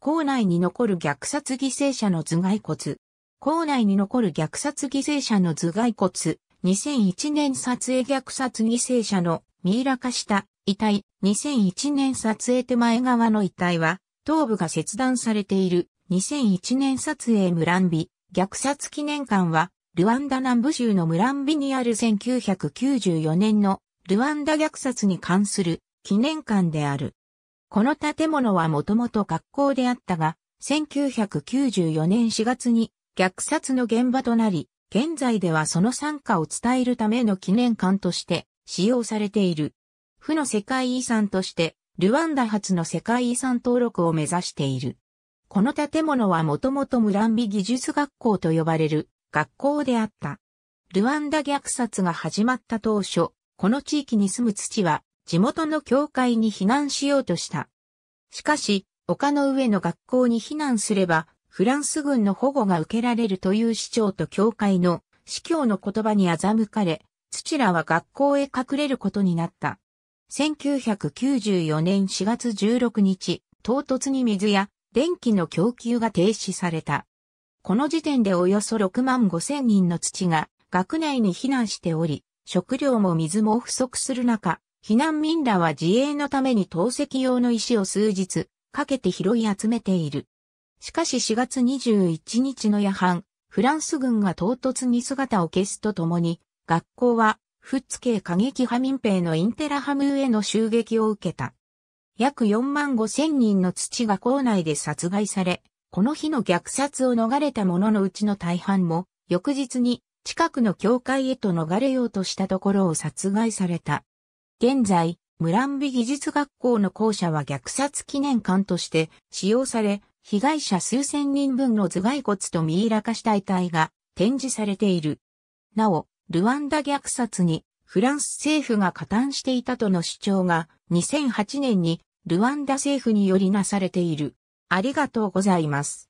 校内に残る虐殺犠牲者の頭蓋骨。校内に残る虐殺犠牲者の頭蓋骨。2001年撮影虐殺犠牲者のミイラ化した遺体。2001年撮影手前側の遺体は、頭部が切断されている。2001年撮影ムランビ。虐殺記念館は、ルワンダ南部州のムランビにある1994年のルワンダ虐殺に関する記念館である。この建物はもともと学校であったが、1994年4月に虐殺の現場となり、現在ではその参加を伝えるための記念館として使用されている。負の世界遺産として、ルワンダ発の世界遺産登録を目指している。この建物はもともとムランビ技術学校と呼ばれる学校であった。ルワンダ虐殺が始まった当初、この地域に住む土は地元の教会に避難しようとした。しかし、丘の上の学校に避難すれば、フランス軍の保護が受けられるという市長と教会の司教の言葉に欺かれ、土らは学校へ隠れることになった。1994年4月16日、唐突に水や電気の供給が停止された。この時点でおよそ6万5千人の土が学内に避難しており、食料も水も不足する中、避難民らは自衛のために投石用の石を数日かけて拾い集めている。しかし4月21日の夜半、フランス軍が唐突に姿を消すとともに、学校は、フッツ系過激派民兵のインテラハムへの襲撃を受けた。約4万5千人の土が校内で殺害され、この日の虐殺を逃れた者のうちの大半も、翌日に近くの教会へと逃れようとしたところを殺害された。現在、ムランビ技術学校の校舎は虐殺記念館として使用され、被害者数千人分の頭蓋骨とミイラ化した遺体が展示されている。なお、ルワンダ虐殺にフランス政府が加担していたとの主張が2008年にルワンダ政府によりなされている。ありがとうございます。